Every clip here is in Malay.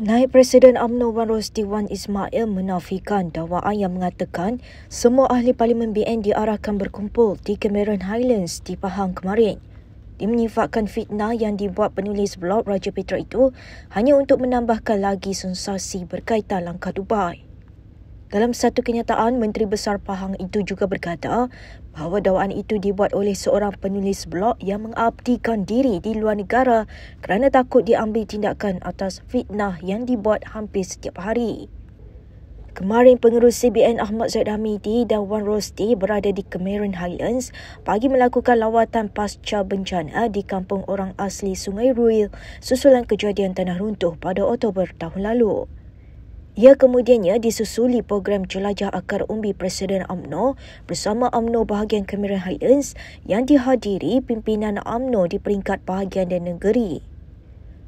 Naib Presiden UMNO Wan Rosti Wan Ismail menafikan dakwaan yang mengatakan semua ahli parlimen BN diarahkan berkumpul di Cameron Highlands di Pahang kemarin. Dia menyifatkan fitnah yang dibuat penulis blog Raja Petra itu hanya untuk menambahkan lagi sensasi berkaitan langkah Dubai. Dalam satu kenyataan, Menteri Besar Pahang itu juga berkata bahawa dakwaan itu dibuat oleh seorang penulis blog yang mengabdikan diri di luar negara kerana takut diambil tindakan atas fitnah yang dibuat hampir setiap hari. Kemarin, Pengerusi CBN Ahmad Zaid Hamidi dan Wan Rosti berada di Cameron Highlands bagi melakukan lawatan pasca bencana di kampung orang asli Sungai Ruil susulan kejadian tanah runtuh pada Oktober tahun lalu. Ia kemudiannya disusuli program jelajah akar umbi Presiden AMNO bersama AMNO bahagian Cameron Highlands yang dihadiri pimpinan AMNO di peringkat bahagian dan negeri.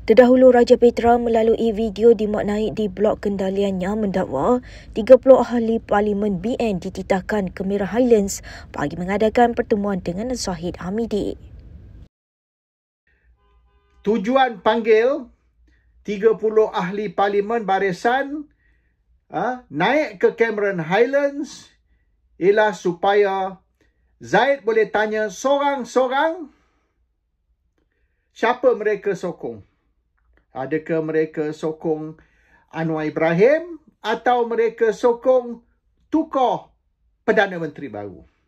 Terdahulu Raja Petra melalui video dimaknai di blok kendaliannya mendakwa 30 ahli Parlimen BN dititahkan ke Mirah Highlands bagi mengadakan pertemuan dengan Zahid Hamidi. Tujuan panggil 30 ahli Parlimen Barisan ha, naik ke Cameron Highlands ialah supaya Zaid boleh tanya seorang-seorang siapa mereka sokong. Adakah mereka sokong Anwar Ibrahim atau mereka sokong tukar Perdana Menteri baru?